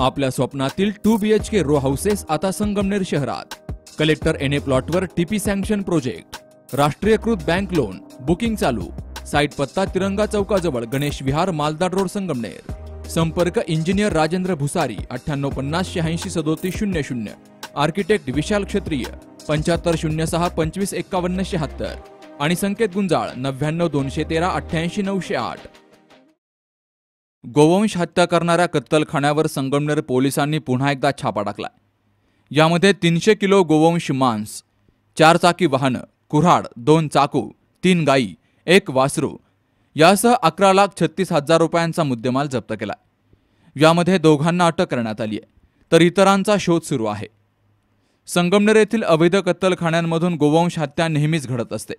आपल्या स्वप्नातील two B H K row houses आता संगमनेर शहरात कलेक्टर एन ए प्लॉटवर टीपी सँक्शन प्रोजेक्ट राष्ट्रीयकृत बँक लोन बुकिंग चालू साईट पत्ता तिरंगा चौकाजवळ गणेश विहार मालदाड रोड संगमनेर संपर्क इंजिनियर राजेंद्र भुसारी अठ्ठ्याण्णव पन्नास शहाऐंशी सदोतीस शून्य शून्य आर्किटेक्ट विशाल क्षेत्रीय पंच्याहत्तर शून्य सहा पंचवीस एक्कावन्न शहात्तर आणि संकेत गुंजाळ नव्याण्णव दोनशे तेरा अठ्ठ्याऐंशी नऊशे आठ गोवंश हत्या करणाऱ्या कत्तलखान्यावर संगमनेर पोलिसांनी पुन्हा एकदा छापा टाकला यामध्ये तीनशे किलो गोवंश मांस चार चाकी वाहनं कुऱ्हाड दोन चाकू तीन गायी एक वासरू यासह अकरा लाख छत्तीस हजार रुपयांचा मुद्देमाल जप्त केला यामध्ये दोघांना अटक करण्यात आली आहे तर इतरांचा शोध सुरू आहे संगमनेर येथील अवैध कत्तलखान्यांमधून गोवंश हत्या नेहमीच घडत असते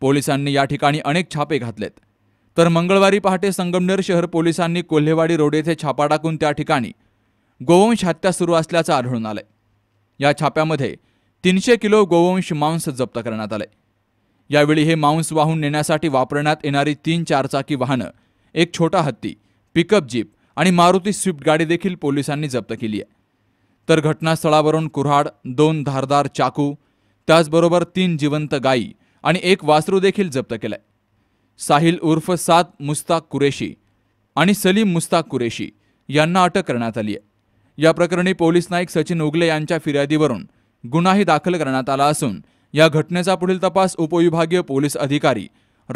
पोलिसांनी या ठिकाणी अनेक छापे घातलेत तर मंगळवारी पहाटे संगमनेर शहर पोलिसांनी कोल्हेवाडी रोड येथे छापा टाकून त्या ठिकाणी गोवंश हत्या सुरू असल्याचं आढळून आलंय या छाप्यामध्ये तीनशे किलो गोवंश मांस जप्त करण्यात आले यावेळी हे मांस वाहून नेण्यासाठी वापरण्यात येणारी तीन चारचाकी वाहनं एक छोटा हत्ती पिकअप जीप आणि मारुती स्विफ्ट गाडी देखील पोलिसांनी जप्त केली आहे तर घटनास्थळावरून कुऱ्हाड दोन धारदार चाकू त्याचबरोबर तीन जिवंत गायी आणि एक वासरू देखील जप्त केलं साहिल उर्फ सात मुस्ताक कुरेशी आणि सलीम मुस्ताक कुरेशी यांना अटक करण्यात आली आहे या प्रकरणी पोलीस नाईक सचिन उगले यांच्या फिर्यादीवरून गुन्हाही दाखल करण्यात आला असून या घटनेचा पुढील तपास उपविभागीय पोलीस अधिकारी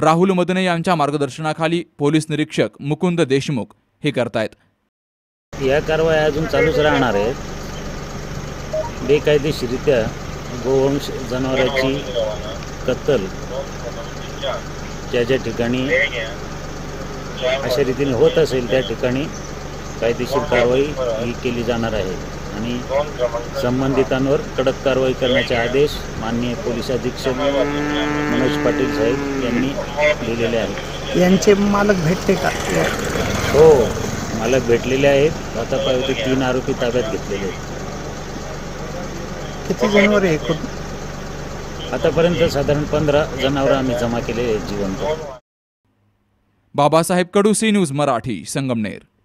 राहुल मदने यांच्या मार्गदर्शनाखाली पोलीस निरीक्षक मुकुंद देशमुख हे करतायत या कारवाई अजून चालूच राहणार आहेत बेकायदेशीरित्या गोवंश जनावरांची कत्तल ज्या ज्या ठिकाणी अशा रीतीने होत असेल त्या ठिकाणी कायदेशीर कारवाई ही केली जाणार आहे आणि संबंधितांवर कडक कारवाई करण्याचे आदेश माननीय पोलीस अधीक्षक मनोज पाटील साहेब यांनी दिलेले आहेत यांचे मालक भेटते का हो मालक भेटलेले आहेत आतापर्यंत तीन आरोपी ताब्यात घेतलेले आहेत किती जणांवर एकूण आतापर्यंत साधारण पंधरा जनावरं आम्ही जमा केले जीवन बाबासाहेब कडुसी न्यूज मराठी संगमनेर